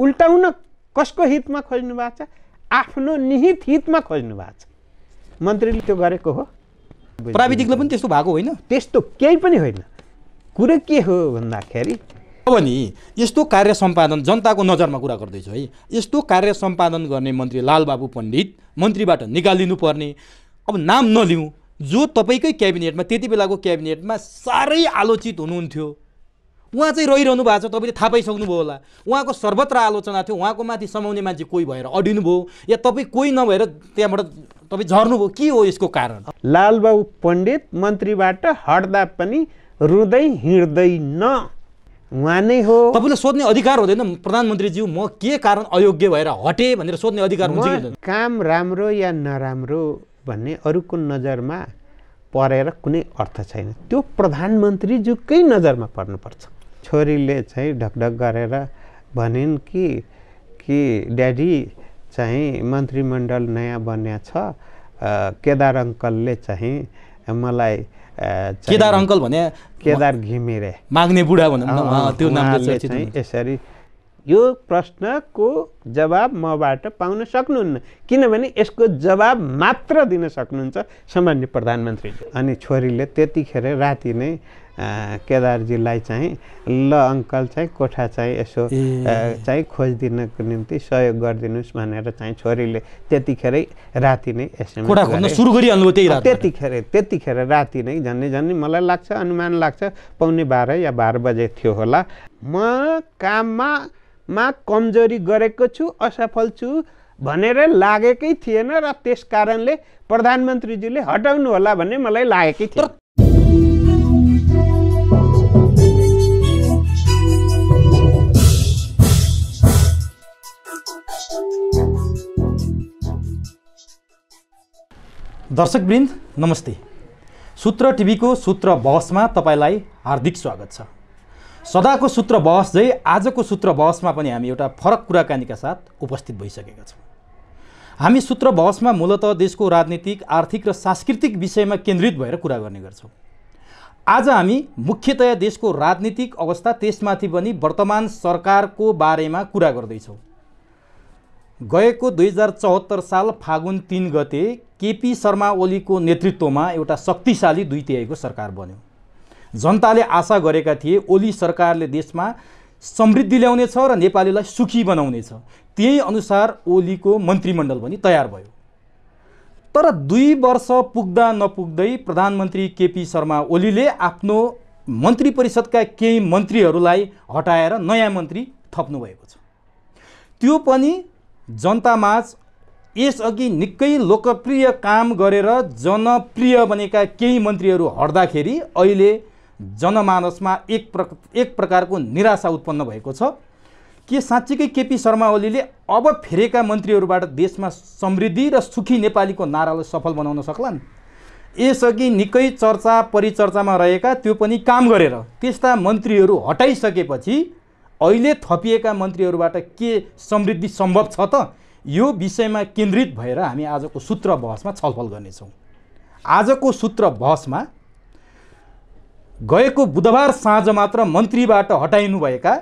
उल्टाउन कसको हितमा खोज्नु भएको छ आफ्नो निहित हितमा खोज्नु भएको छ मन्त्रीले त्यो गरेको हो प्राविधिकले पनि त्यस्तो भएको होइन त्यस्तो केही पनि होइन कुरो के हो भन्दाखेरि अब नि यस्तो कार्य सम्पादन जनताको नजरमा कुरा गर्दैछु है यस्तो कार्य सम्पादन गर्ने मन्त्री लालबाबु पण्डित मन्त्रीबाट निकालिनु पर्ने अब नाम नलिउँ जो तपाईँकै क्याबिनेटमा त्यति बेलाको क्याबिनेटमा साह्रै आलोचित हुनुहुन्थ्यो उहाँ चाहिँ रहिरहनु भएको छ तपाईँले थाहा पाइसक्नुभयो होला उहाँको सर्वत्र आलोचना थियो उहाँको माथि समाउने मान्छे कोही भएर अडिनुभयो या तपाईँ कोही नभएर त्यहाँबाट तपाईँ झर्नुभयो के हो यसको कारण लालबाबु पण्डित मन्त्रीबाट हट्दा पनि रुँदै हिँड्दैन उहाँ नै हो तपाईँले सोध्ने अधिकार हुँदैन प्रधानमन्त्रीज्यू म के कारण अयोग्य भएर हटेँ भनेर सोध्ने अधिकार हुन्छ काम राम्रो या नराम्रो भन्ने अरूको नजरमा परेर कुनै अर्थ छैन त्यो प्रधानमन्त्रीज्यूकै नजरमा पर्नुपर्छ छोरीले चाहिँ ढकढक गरेर भनिन् कि कि ड्याडी चाहिँ मन्त्रीमण्डल नयाँ बन्या छ केदार अङ्कलले चाहिँ मलाई केदार अङ्कल भने केदार घिमिरे माग्ने बुढा त्यो नामले चाहिँ यसरी यो प्रश्नको जवाब मबाट पाउन सक्नुहुन्न किनभने यसको जवाब मात्र दिन सक्नुहुन्छ सामान्य प्रधानमन्त्री अनि छोरीले त्यतिखेर राति नै केदारजीलाई चाहिँ ल अङ्कल चाहिँ कोठा चाहिँ यसो चाहिँ खोजिदिनको निम्ति सहयोग गरिदिनुहोस् भनेर चाहिँ छोरीले त्यतिखेरै राति नै एसएमएस त्यतिखेरै त्यतिखेर राति नै झन् झन् मलाई लाग्छ अनुमान लाग्छ पाउने बाह्र या बाह्र बजे थियो होला म काममा मा कमजोरी गरेको छु असफल छु भनेर लागेकै थिएन र त्यस कारणले प्रधानमन्त्रीजीले हटाउनु होला भन्ने मलाई लागेकै थियो दर्शकवृन्द नमस्ते सूत्र टिभीको सूत्र बहसमा तपाईँलाई हार्दिक स्वागत छ सदाको सूत्र बहस झै आजको सूत्र बहसमा पनि हामी एउटा फरक कुराकानीका साथ उपस्थित भइसकेका छौँ हामी सूत्र बहसमा मूलत देशको राजनीतिक आर्थिक र सांस्कृतिक विषयमा केन्द्रित भएर कुरा गर्ने गर्छौँ आज हामी मुख्यतया देशको राजनीतिक अवस्था त्यसमाथि पनि वर्तमान सरकारको बारेमा कुरा गर्दैछौँ गएको दुई हजार चौहत्तर साल फागुन तिन गते केपी शर्मा ओलीको नेतृत्वमा एउटा शक्तिशाली दुई तिहाईको सरकार बन्यो जनताले आशा गरेका थिए ओली सरकारले देशमा समृद्धि ल्याउनेछ र नेपालीलाई सुखी बनाउनेछ त्यही अनुसार ओलीको मन्त्रीमण्डल पनि तयार भयो तर दुई वर्ष पुग्दा नपुग्दै प्रधानमन्त्री केपी शर्मा ओलीले आफ्नो मन्त्री परिषदका केही मन्त्रीहरूलाई हटाएर नयाँ मन्त्री थप्नुभएको छ त्यो पनि जनतामाझ यसअघि निकै लोकप्रिय काम गरेर जनप्रिय बनेका केही मन्त्रीहरू हट्दाखेरि अहिले जनमानसमा एक प्र एक प्रकारको निराशा उत्पन्न भएको छ के साँच्चीकै केपी शर्मा ओलीले अब फेरेका मन्त्रीहरूबाट देशमा समृद्धि र सुखी नेपालीको नारालाई सफल बनाउन सक्लान् यसअघि निकै चर्चा परिचर्चामा रहेका त्यो पनि काम गरेर त्यस्ता मन्त्रीहरू हटाइसकेपछि अहिले थपिएका मन्त्रीहरूबाट के समृद्धि सम्भव छ त यो विषयमा केन्द्रित भएर हामी आजको सूत्र बहसमा छलफल गर्नेछौँ आजको सूत्र बहसमा गएको बुधबार साँझ मात्र मन्त्रीबाट हटाइनुभएका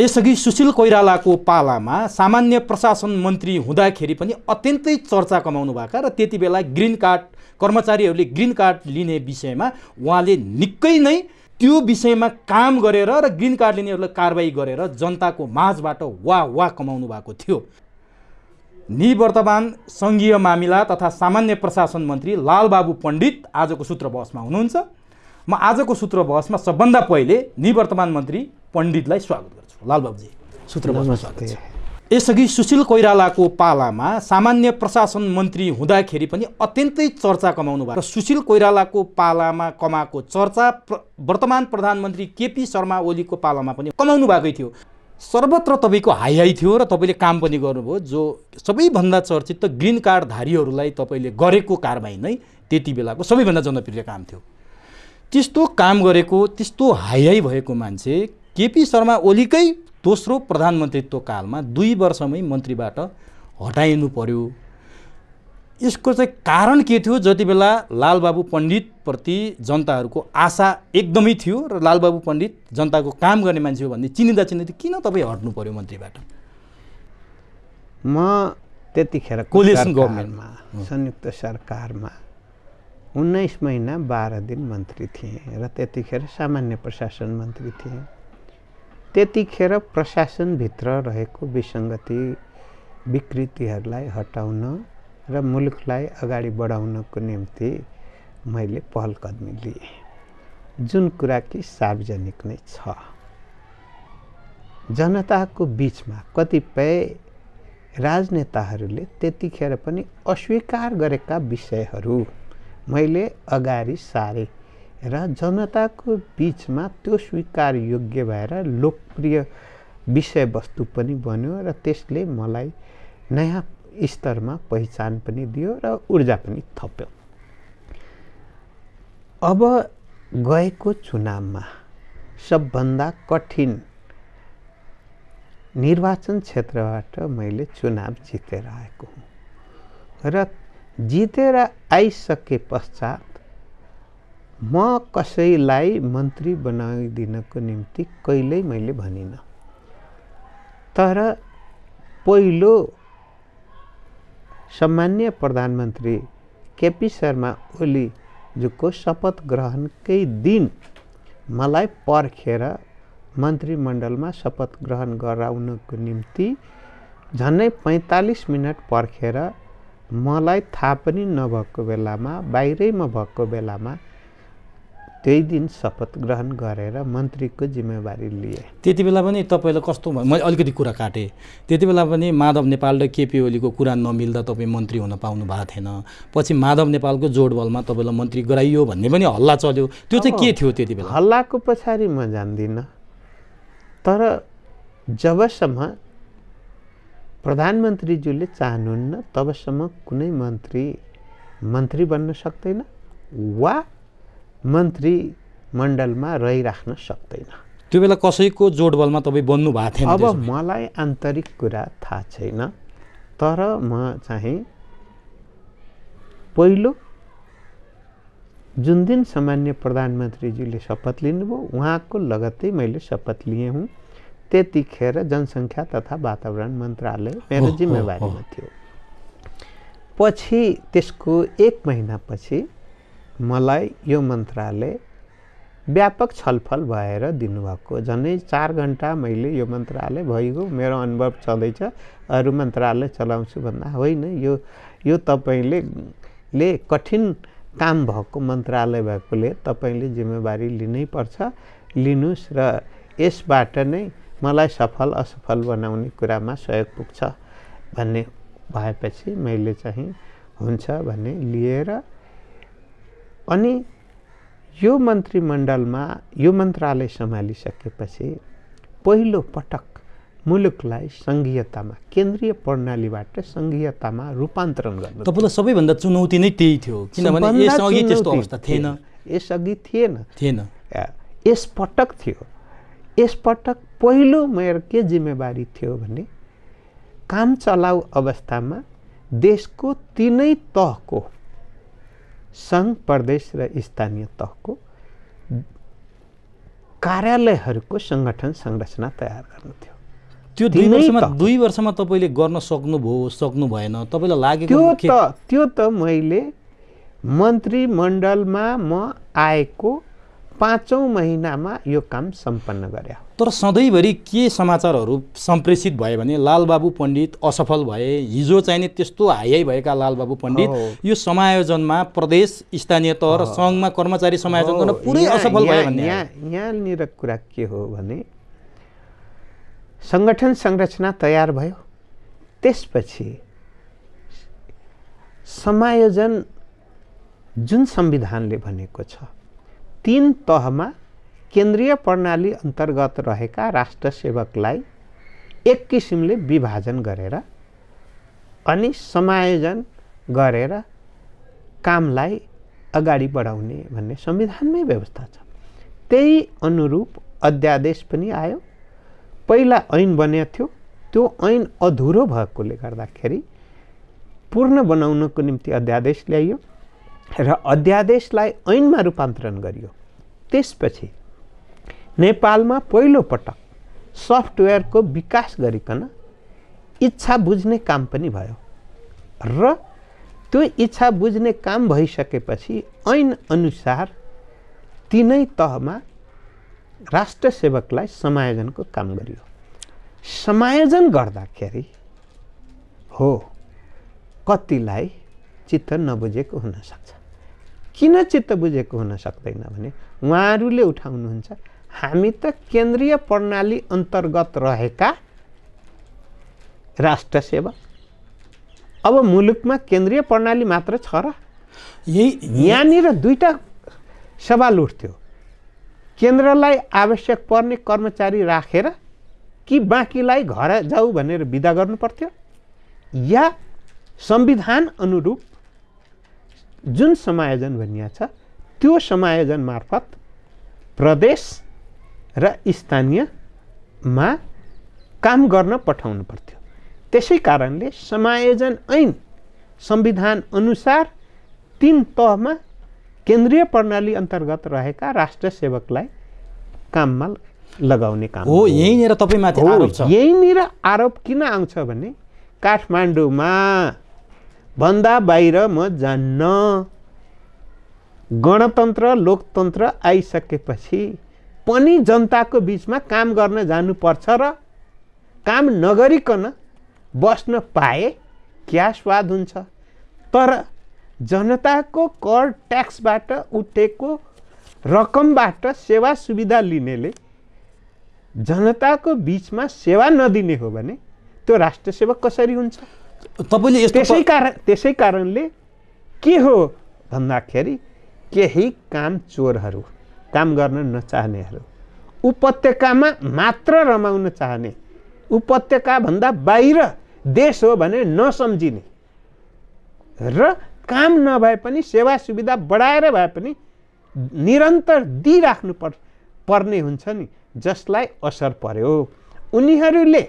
यसअघि सुशील कोइरालाको पालामा सामान्य प्रशासन मन्त्री हुँदाखेरि पनि अत्यन्तै चर्चा कमाउनु भएका र त्यति बेला ग्रिन कार्ड कर्मचारीहरूले ग्रिन कार्ड लिने विषयमा उहाँले निकै नै त्यो विषयमा काम गरेर र ग्रिन कार्ड लिनेहरूलाई कारवाही गरेर जनताको माझबाट वा वा कमाउनु भएको थियो निवर्तमान सङ्घीय मामिला तथा सामान्य प्रशासन मन्त्री लालबाबु पण्डित आजको सूत्र बहसमा हुनुहुन्छ म आजको सूत्र बहसमा सबभन्दा पहिले निवर्तमान मन्त्री पण्डितलाई स्वागत गर्छु लालबाबुजी सूत्र बहसमा स्वागत छ यसअघि सुशील कोइरालाको पालामा सामान्य प्रशासन मन्त्री हुँदाखेरि पनि अत्यन्तै चर्चा कमाउनु भएको सुशील कोइरालाको पालामा कमाएको चर्चा प्र वर्तमान प्रधानमन्त्री केपी शर्मा ओलीको पालामा पनि कमाउनु भएकै थियो सर्वत्र तपाईँको हाई हाई थियो र तपाईँले काम पनि गर्नुभयो जो सबैभन्दा चर्चित त ग्रिन कार्डधारीहरूलाई तपाईँले गरेको कारबाही नै त्यति बेलाको सबैभन्दा जनप्रिय काम थियो त्यस्तो काम गरेको त्यस्तो हाई हाई भएको मान्छे केपी शर्मा ओलीकै दोस्रो प्रधानमन्त्रीत्व कालमा दुई वर्षमै मन्त्रीबाट हटाइनु पर्यो यसको चाहिँ कारण के थियो जति बेला लालबाबु पण्डितप्रति जनताहरूको आशा एकदमै थियो र लालबाबु पण्डित जनताको काम गर्ने मान्छे हो भन्ने चिनिँदा चिनिँदै किन तपाईँ हट्नु पर्यो मन्त्रीबाट म त्यतिखेर कोलेसन गभर्मेन्टमा संयुक्त सरकारमा उन्नाइस महिना बाह्र दिन मन्त्री थिएँ र त्यतिखेर सामान्य प्रशासन मन्त्री थिएँ त्यतिखेर प्रशासनभित्र रहेको विसङ्गति विकृतिहरूलाई हटाउन र मुलुकलाई अगाडि बढाउनको निम्ति मैले पहलकदमी लिएँ जुन कुरा कि सार्वजनिक नै छ जनताको बिचमा कतिपय राजनेताहरूले त्यतिखेर पनि अस्वीकार गरेका विषयहरू मैले अगाडि सारेँ र जनताको बिचमा त्यो स्वीकार योग्य भएर लोकप्रिय विषयवस्तु पनि बन्यो र त्यसले मलाई नयाँ स्तरमा पहिचान पनि दियो र ऊर्जा पनि थप्यो अब गएको चुनावमा सबभन्दा कठिन निर्वाचन क्षेत्रबाट मैले चुनाव जितेर आएको हुँ र जितेर आइसके पश्चात म कसैलाई मन्त्री बनाइदिनको निम्ति कहिल्यै मैले भनिनँ तर पहिलो सामान्य प्रधानमन्त्री केपी शर्मा ओलीज्यूको शपथ ग्रहणकै दिन मलाई पर्खेर मन्त्रीमण्डलमा शपथ ग्रहण गराउनको निम्ति झन्डै पैँतालिस मिनट पर्खेर मलाई थाहा पनि नभएको बेलामा बाहिरै म भएको बेलामा त्यही दिन शपथ ग्रहण गरेर मन्त्रीको जिम्मेवारी लिए त्यति बेला पनि तपाईँलाई कस्तो भयो मैले अलिकति कुरा काटेँ त्यति बेला पनि माधव नेपाल र केपी ओलीको कुरा नमिल्दा तपाईँ मन्त्री हुन पाउनु भएको थिएन पछि माधव नेपालको जोडबलमा तपाईँलाई मन्त्री गराइयो भन्ने पनि हल्ला चल्यो त्यो चाहिँ के थियो त्यति बेला हल्लाको पछाडि म जान्दिनँ तर जबसम्म प्रधानमन्त्रीज्यूले चाहनुहुन्न तबसम्म कुनै मन्त्री मन्त्री बन्न सक्दैन वा मन्त्री मण्डलमा रहिराख्न सक्दैन त्यो बेला कसैको जोडबलमा तपाईँ बन्नु भएको थियो अब मलाई आन्तरिक कुरा थाहा छैन तर म चाहिँ पहिलो जुन दिन सामान्य प्रधानमन्त्रीजीले शपथ लिनुभयो उहाँको लगत्तै मैले शपथ लिएँ हुँ त्यतिखेर जनसङ्ख्या तथा वातावरण मन्त्रालय मेरो जिम्मेवारीमा थियो पछि त्यसको एक महिनापछि मलाई यो मन्त्रालय व्यापक छलफल भएर दिनुभएको झन्डै चार घन्टा मैले यो मन्त्रालय भइगयो मेरो अनुभव चल्दैछ अरू मन्त्रालय चलाउँछु भन्दा होइन यो यो तपाईँले ले कठिन काम भएको मन्त्रालय भएकोले तपाईँले जिम्मेवारी लिनै पर्छ लिनुहोस् र यसबाट नै मलाई सफल असफल बनाउने कुरामा सहयोग पुग्छ भन्ने भएपछि मैले चाहिँ हुन्छ भन्ने लिएर अनि यो मन्त्रीमण्डलमा यो मन्त्रालय सम्हालिसकेपछि पहिलो पटक मुलुकलाई सङ्घीयतामा केन्द्रीय प्रणालीबाट सङ्घीयतामा रूपान्तरण गर्नु तपाईँलाई सबैभन्दा चुनौती नै त्यही थियो किनभने थिएन यसअघि थिएन थिएन यसपटक थियो यसपटक पहिलो मेरो के जिम्मेवारी थियो भने काम चलाउ अवस्थामा देशको तिनै तहको सङ्घ प्रदेश र स्थानीय तहको कार्यालयहरूको सङ्गठन संरचना तयार गर्नु थियो त्यो दुई वर्षमा तपाईँले गर्न सक्नुभयो सक्नु भएन तपाईँलाई लाग्यो त्यो त त्यो त मैले मन्त्रीमण्डलमा म आएको पाँचौँ महिनामा यो काम सम्पन्न गरे तर सधैँभरि के समाचारहरू सम्प्रेषित भयो भने लालबाबु पण्डित असफल भए हिजो चाहिने त्यस्तो हाई भएका लालबाबु पण्डित यो समायोजनमा प्रदेश स्थानीय तह र सङ्घमा कर्मचारी समायोजन गर्न पुरै असफल भयो भन्ने यहाँ यहाँनिर कुरा के हो भने सङ्गठन संरचना तयार भयो त्यसपछि समायोजन जुन संविधानले भनेको छ तिन तहमा केन्द्रीय प्रणाली अन्तर्गत रहेका राष्ट्र सेवकलाई एक किसिमले विभाजन गरेर अनि समायोजन गरेर कामलाई अगाडि बढाउने भन्ने संविधानमै व्यवस्था छ त्यही अनुरूप अध्यादेश पनि आयो पहिला ऐन बनेको थियो त्यो ऐन अधुरो भएकोले गर्दाखेरि पूर्ण बनाउनको निम्ति अध्यादेश ल्याइयो र अध्यादेशलाई ऐनमा रूपान्तरण गरियो त्यसपछि नेपालमा पहिलोपटक सफ्टवेयरको विकास गरिकन इच्छा बुझ्ने काम पनि भयो र त्यो इच्छा बुझ्ने काम भइसकेपछि ऐन अनुसार तिनै तहमा राष्ट्र सेवकलाई समायोजनको काम गरियो समायोजन गर्दाखेरि हो कतिलाई चित्त नबुझेको हुनसक्छ किन चित्त बुझेको हुन सक्दैन भने उहाँहरूले उठाउनुहुन्छ हामी त केन्द्रीय प्रणाली अन्तर्गत रहेका राष्ट्र सेवा अब मुलुकमा केन्द्रीय प्रणाली मात्र छ र यही यहाँनिर दुईवटा सवाल उठ्थ्यो केन्द्रलाई आवश्यक पर्ने कर्मचारी राखेर रा, कि बाँकीलाई घर जाऊ भनेर विदा गर्नु पर्थ्यो या संविधान अनुरूप जुन समायोजन भनिया छ त्यो समायोजन मार्फत प्रदेश र स्थानीयमा काम गर्न पठाउनु पर्थ्यो त्यसै कारणले समायोजन ऐन संविधान अनुसार तिन तहमा केन्द्रीय प्रणाली अन्तर्गत रहेका राष्ट्र सेवकलाई काममा लगाउने काम हो यहीँनिर तपाईँमा यहीँनिर आरोप किन आउँछ भने काठमाडौँमा भन्दा बाहिर म जान्न गणतन्त्र लोकतन्त्र आइसकेपछि पनि जनताको बिचमा काम गर्न जानुपर्छ र काम नगरिकन बस्न पाए क्या स्वाद हुन्छ तर जनताको कर ट्याक्सबाट उठेको रकमबाट सेवा सुविधा लिनेले जनताको बिचमा सेवा नदिने हो भने त्यो राष्ट्र कसरी हुन्छ तपाईँले त्यसै कारण त्यसै कारणले के हो भन्दाखेरि केही काम चोरहरू काम गर्न नचाहनेहरू उपत्यकामा मात्र रमाउन चाहने उपत्यकाभन्दा बाहिर देश हो भने नसम्झिने र काम नभए पनि सेवा सुविधा बढाएर भए पनि निरन्तर दिइराख्नु पर्ने हुन्छ नि जसलाई असर पर्यो उनीहरूले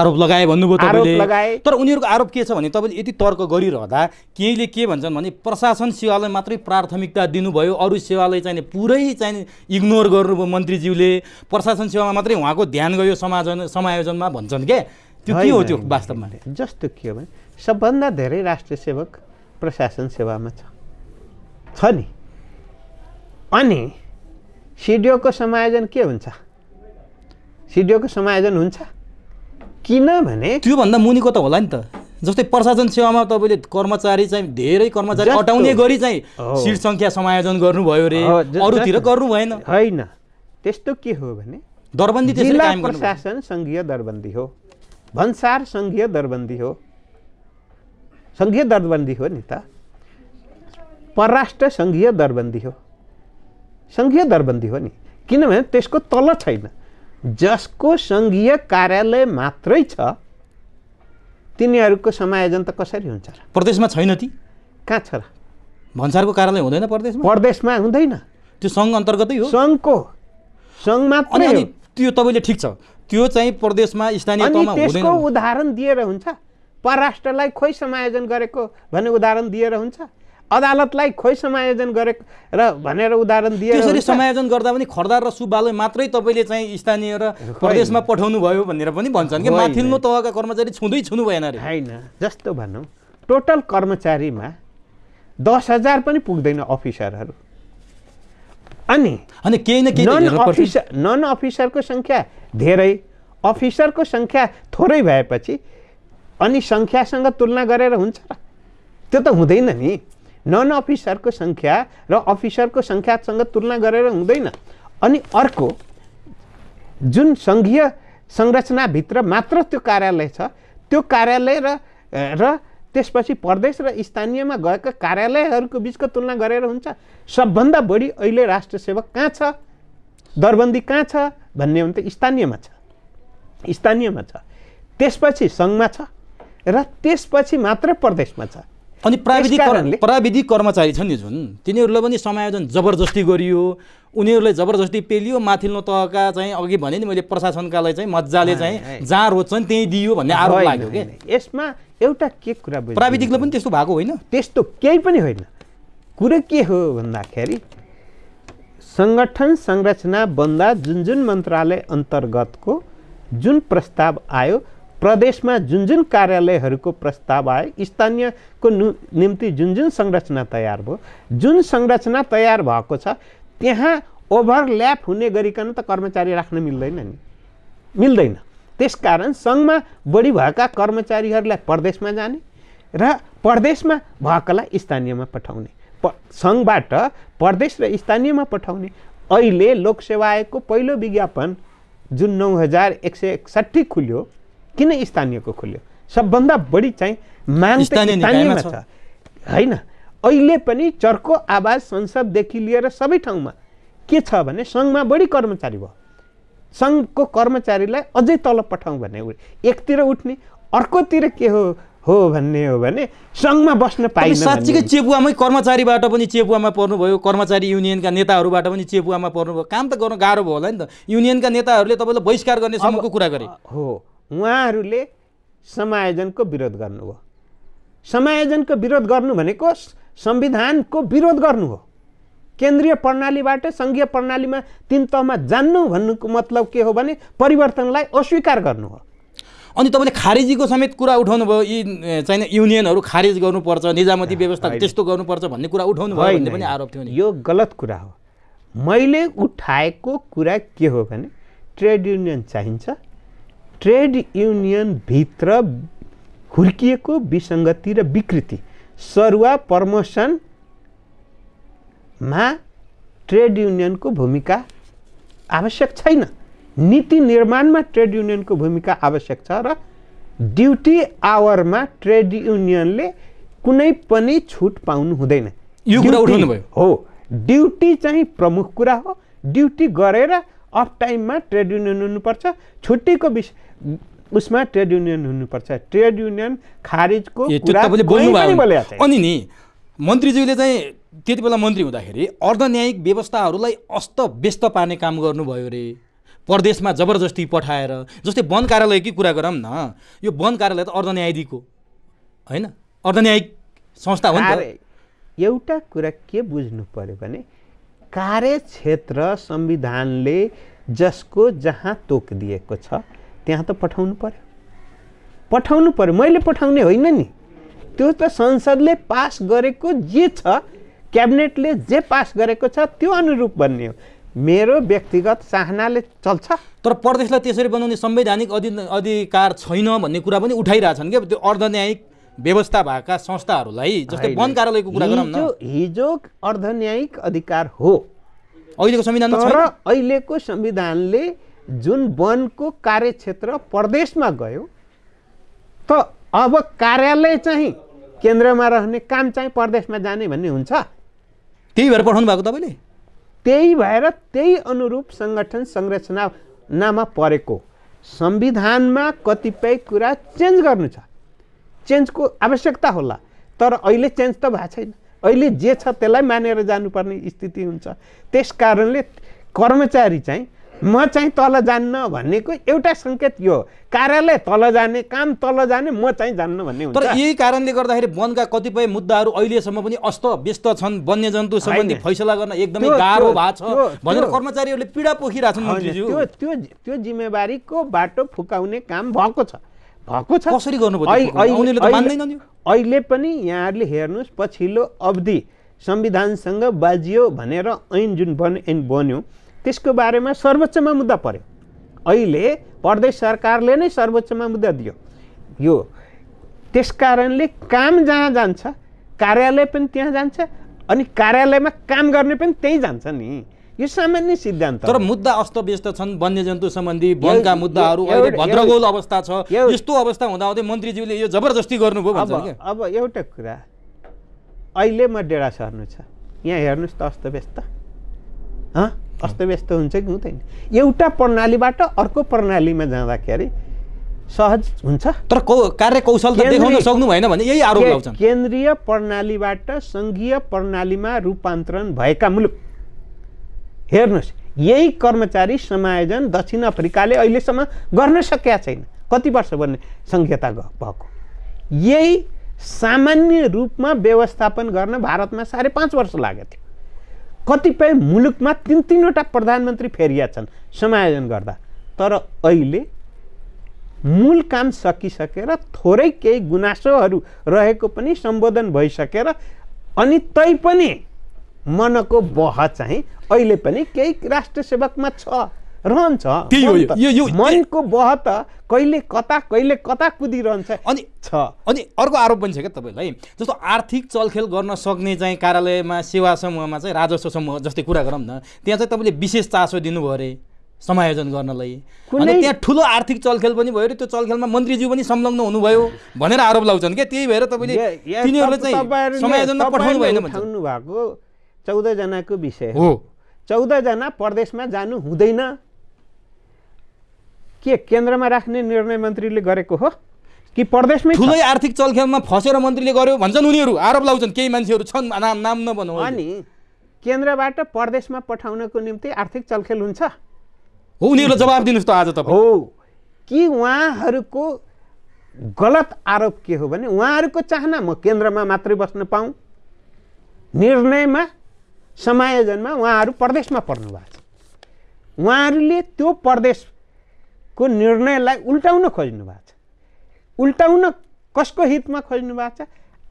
आरोप लगाए भन्नुभयो तपाईँले लगाए तर उनीहरूको आरोप के छ भने तपाईँले यति तर्क गरिरहँदा केहीले के भन्छन् भने प्रशासन सेवालाई मात्रै प्राथमिकता दिनुभयो अरू सेवालाई चाहिँ पुरै चाहिँ इग्नोर गर्नुभयो मन्त्रीज्यूले प्रशासन सेवामा मात्रै उहाँको ध्यान गयो समाज समायोजनमा भन्छन् क्या त्यो के हो त्यो वास्तवमा जस्तो के हो भने सबभन्दा धेरै राष्ट्रिय सेवक प्रशासन सेवामा छ छ नि अनि सिडिओको समायोजन के हुन्छ सिडिओको समायोजन हुन्छ किनभने त्योभन्दा मुनिको त होला नि त जस्तै प्रशासन सेवामा तपाईँले कर्मचारी चाहिँ धेरै कर्मचारी हटाउने गरी चाहिँ सिट सङ्ख्या समायोजन गर्नुभयो रे अरूतिर गर्नु भएन होइन त्यस्तो के हो भने दरबन्दी जिल्ला प्रशासन सङ्घीय दरबन्दी हो भन्सार सङ्घीय दरबन्दी हो सङ्घीय दरबन्दी हो नि त परराष्ट्र सङ्घीय दरबन्दी हो सङ्घीय दरबन्दी हो नि किनभने त्यसको तल छैन जसको सङ्घीय कार्यालय मात्रै छ तिनीहरूको समायोजन त कसरी हुन्छ र प्रदेशमा छैन ती कहाँ छ र भन्सारको कार्यालय हुँदैन प्रदेश प्रदेशमा हुँदैन त्यो सङ्घ अन्तर्गतै हो सङ्घको सङ्घ मात्रै हो त्यो तपाईँले ठिक छ त्यो चाहिँ प्रदेशमा स्थानीय त्यसको उदाहरण दिएर हुन्छ परराष्ट्रलाई खोइ समायोजन गरेको भन्ने उदाहरण दिएर हुन्छ अदालतलाई खोइ समायोजन गरे र भनेर उदाहरण दिए त्यसरी समायोजन गर्दा पनि खरदार र सुब्बालाई मात्रै तपाईँले चाहिँ स्थानीय र प्रदेशमा पठाउनु भयो भनेर पनि भन्छन् कि माथिल्लो तहका कर्मचारी छुँदै छुनु भएन अरे होइन जस्तो भनौँ टोटल कर्मचारीमा दस हजार पनि पुग्दैन अफिसरहरू अनि अनि केही न केही नन अफिसर नन अफिसरको सङ्ख्या धेरै अफिसरको सङ्ख्या थोरै भएपछि अनि सङ्ख्यासँग तुलना गरेर हुन्छ त्यो त हुँदैन नि नन अफिसरको सङ्ख्या र अफिसरको सङ्ख्यासँग तुलना गरेर हुँदैन अनि अर्को जुन सङ्घीय संरचनाभित्र मात्र त्यो कार्यालय छ त्यो कार्यालय र र त्यसपछि प्रदेश र स्थानीयमा गएका कार्यालयहरूको बिचको तुलना गरेर हुन्छ सबभन्दा बढी अहिले राष्ट्र सेवक कहाँ छ दरबन्दी कहाँ छ भन्ने हो भने त स्थानीयमा छ स्थानीयमा छ त्यसपछि सङ्घमा छ र त्यसपछि मात्र प्रदेशमा छ अनि प्राविधिक प्राविधिक कर्मचारी छन् नि जुन तिनीहरूलाई पनि समायोजन जबरजस्ती गरियो उनीहरूलाई जबरजस्ती पेलियो माथिल्लो तहका चाहिँ अघि भने नि मैले प्रशासनकालाई चाहिँ मजाले चाहिँ जहाँ रोज्छन् त्यहीँ दियो भन्ने आरोप लाग्यो कि यसमा एउटा के कुरा प्राविधिकले पनि त्यस्तो भएको होइन त्यस्तो केही पनि होइन कुरो के हो भन्दाखेरि सङ्गठन संरचना बन्दा जुन जुन मन्त्रालय अन्तर्गतको जुन प्रस्ताव आयो प्रदेशमा जुन जुन कार्यालयहरूको प्रस्ताव आयो स्थानीयको निम्ति जुन जुन संरचना तयार भयो जुन संरचना तयार भएको छ त्यहाँ ओभरल्याप हुने गरिकन त कर्मचारी राख्न मिल्दैन नि मिल्दैन त्यसकारण सङ्घमा बढी भएका कर्मचारीहरूलाई प्रदेशमा जाने र प्रदेशमा भएकालाई स्थानीयमा पठाउने प सङ्घबाट प्रदेश र स्थानीयमा पठाउने अहिले लोकसेवा आयोगको पहिलो विज्ञापन जुन नौ हजार एक सय एकसाठी खुल्यो किन स्थानीयको खोल्यो सबभन्दा बढी चाहिँ माग स्थानीयमा छ होइन अहिले पनि चर्को आवाज संसददेखि लिएर सबै ठाउँमा के छ भने सङ्घमा बढी कर्मचारी भयो सङ्घको कर्मचारीलाई अझै तल पठाउँ भन्ने एकतिर उठ्ने अर्कोतिर के हो हो भन्ने हो भने सङ्घमा बस्न पाइन्छ साँच्चीकै चेपुवामै कर्मचारीबाट पनि चेपुवामा पर्नुभयो कर्मचारी युनियनका नेताहरूबाट पनि चेपुवामा पर्नुभयो काम त गर्नु गाह्रो भयो होला नि त युनियनका नेताहरूले तपाईँलाई बहिष्कार गर्ने समयको कुरा गरे हो उहाँहरूले समायोजनको विरोध गर्नु हो समायोजनको विरोध गर्नु भनेको संविधानको विरोध गर्नु हो केन्द्रीय प्रणालीबाट सङ्घीय प्रणालीमा तिन तहमा जान्नु भन्नुको मतलब के हो भने परिवर्तनलाई अस्वीकार गर्नु हो अनि तपाईँले खारेजीको समेत कुरा उठाउनुभयो यी चाहिँ युनियनहरू खारेज गर्नुपर्छ निजामती व्यवस्था त्यस्तो गर्नुपर्छ भन्ने कुरा उठाउनु भयो भन्ने पनि आरोप थियो यो गलत कुरा हो मैले उठाएको कुरा के हो भने ट्रेड युनियन चाहिन्छ ट्रेड युनियनभित्र हुर्किएको विसङ्गति र विकृति सरुवा प्रमोसनमा ट्रेड युनियनको भूमिका आवश्यक छैन नीति निर्माणमा ट्रेड युनियनको भूमिका आवश्यक छ र ड्युटी आवरमा ट्रेड युनियनले कुनै पनि छुट पाउनु हुँदैन यो कुरा भयो हो ड्युटी चाहिँ प्रमुख कुरा हो ड्युटी गरेर अफ टाइममा ट्रेड युनियन हुनुपर्छ छुट्टीको विषय उसमा ट्रेड युनियन हुनुपर्छ ट्रेड युनियन खारिजको अनि नि मन्त्रीज्यूले चाहिँ त्यति बेला मन्त्री हुँदाखेरि अर्धन्यायिक व्यवस्थाहरूलाई अस्त व्यस्त पार्ने काम गर्नुभयो अरे प्रदेशमा जबरजस्ती पठाएर जस्तै वन कार्यालयकै कुरा गरौँ न यो वन कार्यालय त अर्धन्यायाधीको होइन अर्धन्यायिक संस्था हो नि एउटा कुरा के बुझ्नु पऱ्यो भने कार्यक्षेत्र संविधानले जसको जहाँ तोक दिएको छ त्यहाँ त पठाउनु पर्यो पठाउनु पर्यो मैले पठाउने होइन नि त्यो त संसदले पास गरेको जे छ क्याबिनेटले जे पास गरेको छ त्यो अनुरूप भन्ने हो मेरो व्यक्तिगत चाहनाले चल्छ तर प्रदेशलाई त्यसरी बनाउने संवैधानिक अधि अधिकार छैन भन्ने कुरा पनि उठाइरहेछन् क्या त्यो अर्धन्यायिक व्यवस्था भएका संस्थाहरूलाई जस्तै वन कार्यालयको कुरा गरौँ न हिजो अर्धन्यायिक अधिकार हो अहिलेको संविधान तर अहिलेको संविधानले जुन वनको कार्यक्षेत्र प्रदेशमा गयो त अब कार्यालय चाहिँ केन्द्रमा रहने काम चाहिँ प्रदेशमा जाने भन्ने हुन्छ त्यही भएर पठाउनु भएको तपाईँले त्यही भएर त्यही अनुरूप सङ्गठन संरचनामा परेको संविधानमा कतिपय कुरा चेन्ज गर्नु छ चेन्जको आवश्यकता होला तर अहिले चेन्ज त भएको छैन अहिले जे छ त्यसलाई मानेर जानुपर्ने स्थिति हुन्छ त्यस कारणले कर्मचारी चाहिँ म चाहिँ तल जान्न भन्नेको एउटा सङ्केत यो कार्यालय तल जाने काम तल जाने म चाहिँ जान्न भन्ने तर यही कारणले गर्दाखेरि वनका कतिपय मुद्दाहरू अहिलेसम्म पनि अस्त व्यस्त छन् वन्यजन्तु सम्बन्धी फैसला गर्न एकदमै गाह्रो भएको छ भनेर कर्मचारीहरूले पीडा पोखिरहेको छन् त्यो त्यो जिम्मेवारीको बाटो फुकाउने काम भएको छ भएको छ कसरी गर्नु अहिले पनि यहाँहरूले हेर्नुहोस् पछिल्लो अवधि संविधानसँग बाजियो भनेर ऐन जुन बन ऐन बन्यो त्यसको बारेमा सर्वोच्चमा मुद्दा पर्यो अहिले प्रदेश सरकारले नै सर्वोच्चमा मुद्दा दियो यो त्यस कारणले काम जहाँ जान्छ कार्यालय पनि त्यहाँ जान्छ अनि कार्यालयमा काम गर्ने पनि त्यहीँ जान्छ नि यो सामान्य सिद्धान्त तर मुद्दा अस्तव्यस्त छन् वन्यजन्तु सम्बन्धी वनका मुद्दाहरू अहिले भद्रगोल अवस्था छ यस्तो अवस्था हुँदाहुँदै मन्त्रीज्यूले यो जबरजस्ती गर्नुभयो अब अब एउटा कुरा अहिले म डेडा सर्नु छ यहाँ हेर्नुहोस् त अस्तव्यस्त अस्तव्यस्त हुन्छ कि हुँदैन एउटा प्रणालीबाट अर्को प्रणालीमा जाँदाखेरि सहज हुन्छ तर कौ कार्यकौशल देखाउन सक्नु भएन भने यही आरोप लगाउँछन् केन्द्रीय प्रणालीबाट सङ्घीय प्रणालीमा रूपान्तरण भएका मुलुक हेर्नुहोस् यही कर्मचारी समायोजन दक्षिण अफ्रिकाले अहिलेसम्म गर्न सकेका छैन कति वर्ष भन्ने संहिता भएको यही सामान्य रूपमा व्यवस्थापन गर्न भारतमा साढे पाँच वर्ष लागेको थियो कतिपय मुलुकमा तिन तिनवटा प्रधानमन्त्री फेरिया छन् समायोजन गर्दा तर अहिले मूल काम सकिसकेर थोरै केही गुनासोहरू रहेको पनि सम्बोधन भइसकेर अनि तैपनि मनको बह चाहिँ अहिले पनि केही राष्ट्र सेवकमा छ रहन्छ मनको बह त कहिले कता कहिले कता कुदिरहन्छ अनि छ अनि अर्को आरोप पनि छ क्या तपाईँलाई जस्तो आर्थिक चलखेल गर्न सक्ने चाहिँ कार्यालयमा सेवा समूहमा चाहिँ राजस्व समूह जस्तै कुरा गरौँ न त्यहाँ चाहिँ तपाईँले विशेष चासो दिनुभयो अरे समायोजन गर्नलाई अनि त्यहाँ ठुलो आर्थिक चलखेल पनि भयो त्यो चलखेलमा मन्त्रीज्यू पनि संलग्न हुनुभयो भनेर आरोप लगाउँछन् क्या त्यही भएर तपाईँले तिनीहरूले चाहिँ समायोजनमा पठाउनु भएन भएको चौधजनाको विषय हो चौधजना प्रदेशमा जानु हुँदैन के केन्द्रमा राख्ने निर्णय मन्त्रीले गरेको हो कि प्रदेशमै ठुलै आर्थिक चलखेलमा फसेर मन्त्रीले गर्यो भन्छन् उनीहरू आरोप लगाउँछन् केही मान्छेहरू छन् नाम नाम नभनौँ अनि केन्द्रबाट प्रदेशमा पठाउनको निम्ति आर्थिक चलखेल हुन्छ हो उनीहरूलाई जवाब दिनुहोस् त आज त हो कि उहाँहरूको गलत आरोप के हो भने उहाँहरूको चाहना म केन्द्रमा मात्रै बस्न पाऊँ निर्णयमा समायोजनमा उहाँहरू प्रदेशमा भएको छ उहाँहरूले त्यो प्रदेशको निर्णयलाई उल्टाउन खोज्नु भएको छ उल्टाउन कसको हितमा खोज्नु भएको छ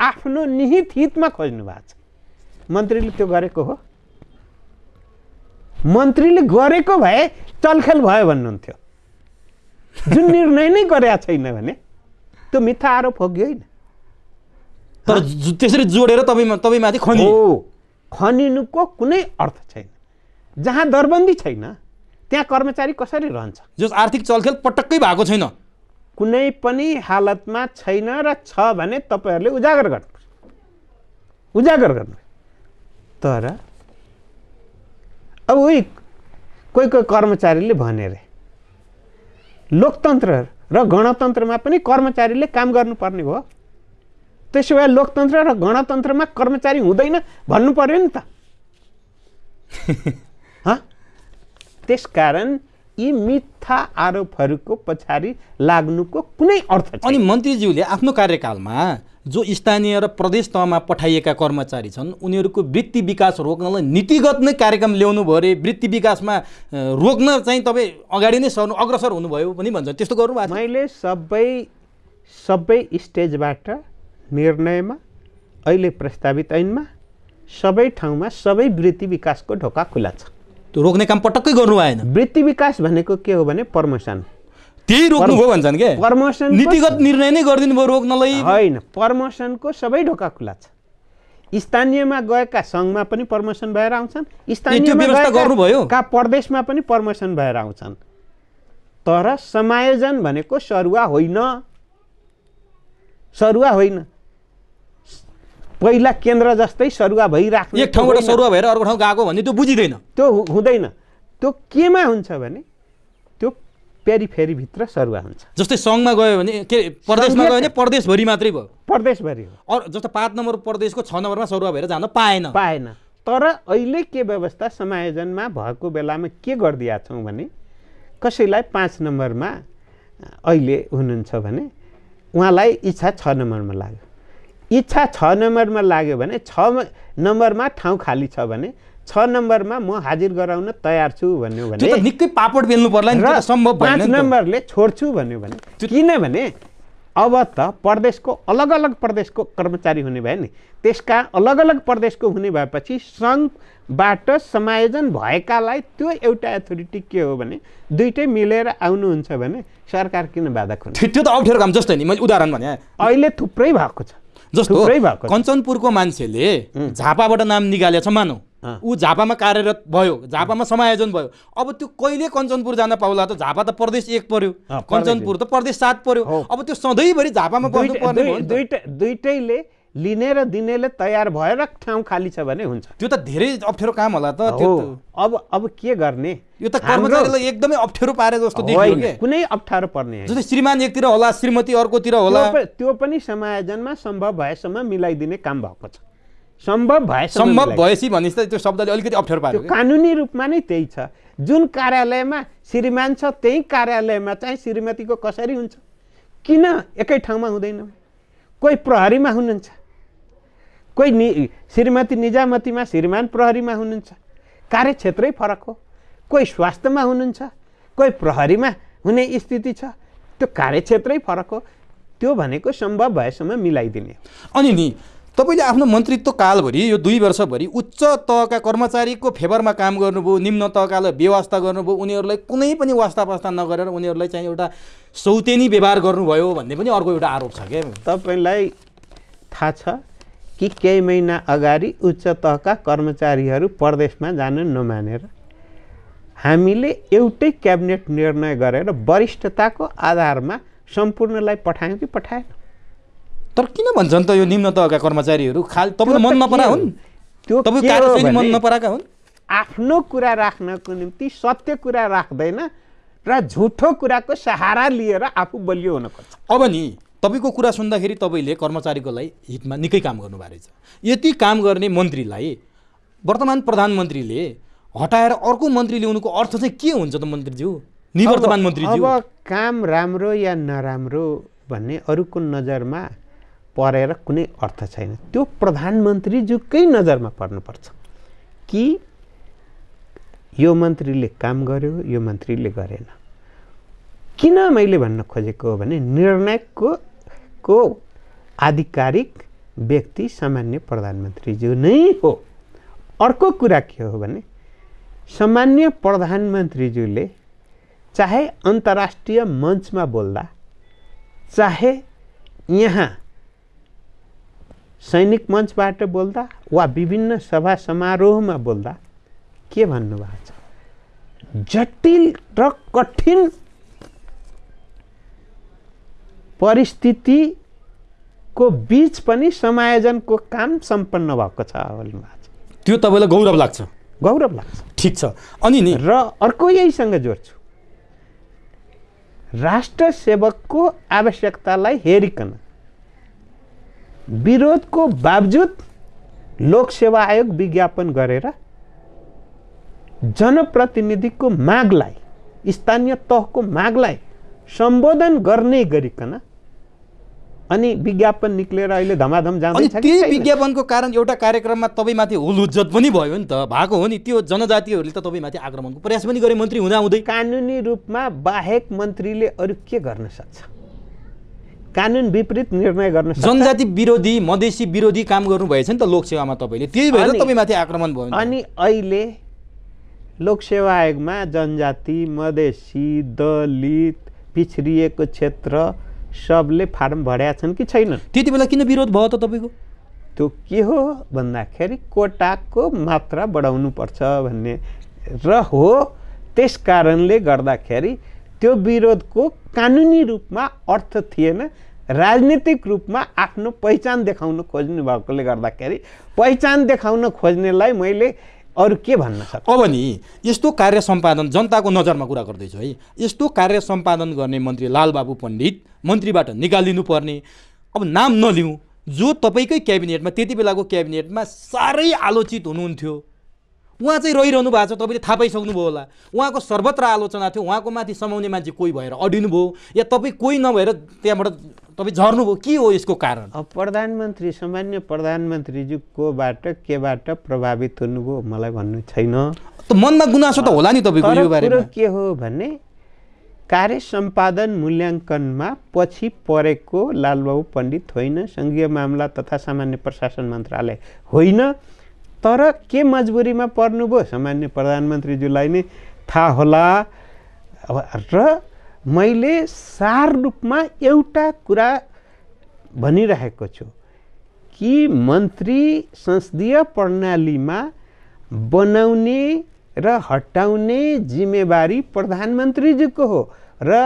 आफ्नो निहित हितमा खोज्नु भएको छ मन्त्रीले त्यो गरेको हो मन्त्रीले गरेको भए चलखेल भयो भन्नुहुन्थ्यो जुन निर्णय नै गरेका छैन भने त्यो मिथ्या आरोप हो कि होइन तर त्यसरी जोडेर तपाईँ तपाईँमाथि हो खनिनुको कुनै अर्थ छैन जहाँ दरबन्दी छैन त्यहाँ कर्मचारी कसरी रहन्छ जो आर्थिक चलखेल पटक्कै भएको छैन कुनै पनि हालतमा छैन र छ भने तपाईँहरूले उजागर गर्नु उजागर गर्नु तर अब उही कोही कोही कर्मचारीले भने अरे लोकतन्त्र र गणतन्त्रमा पनि कर्मचारीले काम गर्नुपर्ने भयो त्यसो भए लोकतन्त्र र गणतन्त्रमा कर्मचारी हुँदैन भन्नु पर्यो नि त त्यस कारण यी मिथ्या आरोपहरूको पछाडि लाग्नुको कुनै अर्थ अनि मन्त्रीज्यूले आफ्नो कार्यकालमा जो स्थानीय र प्रदेश तहमा पठाइएका कर्मचारी छन् उनीहरूको वृत्ति विकास रोक्नलाई नीतिगत नै कार्यक्रम ल्याउनु भयो अरे वृत्ति विकासमा रोक्न चाहिँ तपाईँ अगाडि नै सर्नु अग्रसर हुनुभयो पनि भन्छ त्यस्तो गर्नु मैले सबै सबै स्टेजबाट निर्णयमा अहिले प्रस्तावित ऐनमा सबै ठाउँमा सबै वृत्ति विकासको ढोका खुला छ त्यो रोक्ने काम पटक्कै गर्नु आएन वृत्ति विकास भनेको के हो भने प्रमोसन त्यही रोक्नुभयो भन्छन् के प्रमोसन नीतिगत निर्णय नै गरिदिनु भयो रोक्नलाई होइन प्रमोसनको सबै ढोका खुला छ स्थानीयमा गएका सङ्घमा पनि प्रमोसन भएर आउँछन् स्थानीय प्रदेशमा पनि प्रमोसन भएर आउँछन् तर समायोजन भनेको सरुवा होइन सरुवा होइन पहिला केन्द्र जस्तै सरुवा भइराख्नु एक ठाउँबाट सरुवा भएर अर्को ठाउँ गएको भने त्यो बुझिँदैन त्यो हुँदैन त्यो केमा हुन्छ भने त्यो पेरिफेरीभित्र सरुवा हुन्छ जस्तै सङ्घमा गयो भने के प्रदेशमा गयो भने प्रदेशभरि मात्रै भयो प्रदेशभरि हो जस्तो पाँच नम्बर प्रदेशको छ नम्बरमा सरुवा भएर जान पाएन पाएन तर अहिले के व्यवस्था समायोजनमा भएको बेलामा के गरिदिएका छौँ भने कसैलाई पाँच नम्बरमा अहिले हुनुहुन्छ भने उहाँलाई इच्छा छ नम्बरमा लाग्यो इच्छा छ नम्बरमा लाग्यो भने छ नम्बरमा ठाउँ खाली छ भने छ नम्बरमा म हाजिर गराउन तयार छु भन्यो भने निकै पापड बेल्नु पर्ला नि सम्भव पाँच नम्बरले छोड्छु भन्यो भने किनभने अब त प्रदेशको अलग अलग प्रदेशको कर्मचारी हुने भयो नि त्यसका अलग अलग प्रदेशको हुने भएपछि सङ्घबाट समायोजन भएकालाई त्यो एउटा एथोरिटी के हो भने दुइटै मिलेर आउनुहुन्छ भने सरकार किन बाधा खोज्छ त्यो त अप्ठ्यारो काम जस्तै नि मैले उदाहरण भने अहिले थुप्रै भएको छ जस्तो कञ्चनपुरको मान्छेले झापाबाट नाम छ मानौ ऊ झापामा कार्यरत भयो झापामा समायोजन भयो अब त्यो कहिले कञ्चनपुर जान पाउला त झापा त प्रदेश एक पर्यो कञ्चनपुर त प्रदेश सात पर्यो अब त्यो सधैँभरि झापामा दुइटैले लिने र दिनेले तयार भएर ठाउँ खाली छ भने हुन्छ त्यो त धेरै अप्ठ्यारो काम होला त त्यो अब अब के गर्ने यो त कर्मचारीलाई एकदमै अप्ठ्यारो पारे जस्तो कुनै अप्ठ्यारो पर्ने जस्तै श्रीमान एकतिर होला श्रीमती अर्कोतिर होला त्यो पनि समायोजनमा सम्भव भएसम्म मिलाइदिने काम भएको छ सम्भव भए सम्भव भएपछि भनेपछि त्यो शब्दले अलिकति अप्ठ्यारो पार्यो कानुनी रूपमा नै त्यही छ जुन कार्यालयमा श्रीमान छ त्यही कार्यालयमा चाहिँ श्रीमतीको कसरी हुन्छ किन एकै ठाउँमा हुँदैन कोही प्रहरीमा हुनुहुन्छ कोही नि श्रीमती निजामतीमा श्रीमान प्रहरीमा हुनुहुन्छ कार्यक्षेत्रै फरक हो कोही स्वास्थ्यमा हुनुहुन्छ कोही प्रहरीमा हुने स्थिति छ त्यो कार्यक्षेत्रै फरक हो त्यो भनेको सम्भव भएसम्म मिलाइदिने अनि नि तपाईँले आफ्नो मन्त्रित्व कालभरि यो दुई वर्षभरि उच्च तहका कर्मचारीको फेभरमा काम गर्नुभयो निम्न तहका व्यवस्था गर्नुभयो उनीहरूलाई कुनै पनि वास्ता वास्ता नगरेर उनीहरूलाई चाहिँ एउटा सौतेनी व्यवहार गर्नुभयो भन्ने पनि अर्को एउटा आरोप छ क्या तपाईँलाई थाहा छ कि केही महिना अगाडि उच्च तहका कर्मचारीहरू प्रदेशमा जान नमानेर हामीले एउटै क्याबिनेट निर्णय गरेर वरिष्ठताको आधारमा सम्पूर्णलाई पठायौँ कि पठाएन तर किन भन्छन् त यो निम्न तहका कर्मचारीहरू खाल मन नपरा हुन् त्यो मन नपराएका हुन् आफ्नो कुरा राख्नको निम्ति सत्य कुरा राख्दैन र झुठो कुराको सहारा लिएर आफू बलियो हुन खोज्छ अब नि तपाईँको कुरा सुन्दाखेरि तपाईँले लागि हितमा निकै काम गर्नुभएको रहेछ यति काम गर्ने मन्त्रीलाई वर्तमान प्रधानमन्त्रीले हटाएर अर्को मन्त्री ल्याउनुको अर्थ चाहिँ के हुन्छ त मन्त्रीज्यू निवर्तमान मन्त्रीज्यू अब काम राम्रो या नराम्रो भन्ने अरूको नजरमा परेर कुनै अर्थ छैन त्यो प्रधानमन्त्रीज्यूकै नजरमा पर्नुपर्छ कि यो मन्त्रीले काम गर्यो यो मन्त्रीले गरेन किन मैले भन्न खोजेको हो भने निर्णयको को आधिकारिक व्यक्ति सामान्य प्रधानमन्त्रीज्यू नै हो अर्को कुरा के हो भने सामान्य प्रधानमन्त्रीज्यूले चाहे अन्तर्राष्ट्रिय मञ्चमा बोल्दा चाहे यहाँ सैनिक मञ्चबाट बोल्दा वा विभिन्न सभा समारोहमा बोल्दा के भन्नुभएको छ जटिल र कठिन परिस्थितिको बिच पनि समायोजनको काम सम्पन्न भएको छ त्यो तपाईँलाई गौरव लाग्छ गौरव लाग्छ ठिक छ अनि र अर्को यहीसँग जोड्छु राष्ट्र सेवकको आवश्यकतालाई हेरिकन विरोधको बावजुद लोकसेवा आयोग विज्ञापन गरेर जनप्रतिनिधिको मागलाई स्थानीय तहको मागलाई सम्बोधन गर्ने गरिकन अनि विज्ञापन निक्लेर अहिले धमाधम जाँदैछ त्यही विज्ञापनको कारण एउटा कार्यक्रममा तपाईँमाथि हुलुज्जत पनि भयो नि त भएको हो नि त्यो जनजातिहरूले त तपाईँमाथि आक्रमणको प्रयास पनि गरे मन्त्री हुँदाहुँदै कानुनी रूपमा बाहेक मन्त्रीले अरू के गर्न सक्छ कानुन विपरीत निर्णय गर्न जनजाति विरोधी मधेसी विरोधी काम गर्नुभएछ नि त लोकसेवामा तपाईँले त्यही भएर तपाईँमाथि आक्रमण भयो अनि अहिले लोकसेवा आयोगमा जनजाति मधेसी दलित पिछडिएको क्षेत्र सबले फार्म भरेका छन् कि छैनन् त्यति बेला किन विरोध भयो त तपाईँको त्यो के हो भन्दाखेरि कोटाको मात्रा बढाउनु पर्छ भन्ने र हो त्यस कारणले गर्दाखेरि त्यो विरोधको कानुनी रूपमा अर्थ थिएन राजनीतिक रूपमा आफ्नो पहिचान देखाउन खोज्नु भएकोले गर्दाखेरि पहिचान देखाउन खोज्नेलाई मैले अरू के भन्न सक्छ अब नि यस्तो कार्य सम्पादन जनताको नजरमा कुरा गर्दैछु है यस्तो कार्य सम्पादन गर्ने मन्त्री लालबाबु पण्डित मन्त्रीबाट निकालिनु पर्ने अब नाम नलिउँ जो तपाईँकै क्याबिनेटमा त्यति बेलाको क्याबिनेटमा साह्रै आलोचित हुनुहुन्थ्यो उहाँ चाहिँ रहिरहनु भएको छ तपाईँले थाहा पाइसक्नुभयो होला उहाँको सर्वत्र आलोचना थियो उहाँको माथि समाउने मान्छे कोही भएर अडिनु भयो या तपाईँ कोही नभएर त्यहाँबाट तपाईँ झर्नुभयो के हो यसको कारण प्रधानमन्त्री सामान्य प्रधानमन्त्रीज्यूकोबाट केबाट प्रभावित हुनुभयो मलाई भन्नु छैन मनमा गुनासो त होला नि तपाईँको यो बारेमा के हो भने कार्य सम्पादन मूल्याङ्कनमा पछि परेको लालबाबु पण्डित होइन सङ्घीय मामला तथा सामान्य प्रशासन मन्त्रालय होइन तर के मजबुरीमा पर्नुभयो सामान्य प्रधानमन्त्रीज्यूलाई नै थाहा होला र मैले सार रूपमा एउटा कुरा भनिरहेको छु कि मन्त्री संसदीय प्रणालीमा बनाउने र हटाउने जिम्मेवारी प्रधानमन्त्रीजीको हो र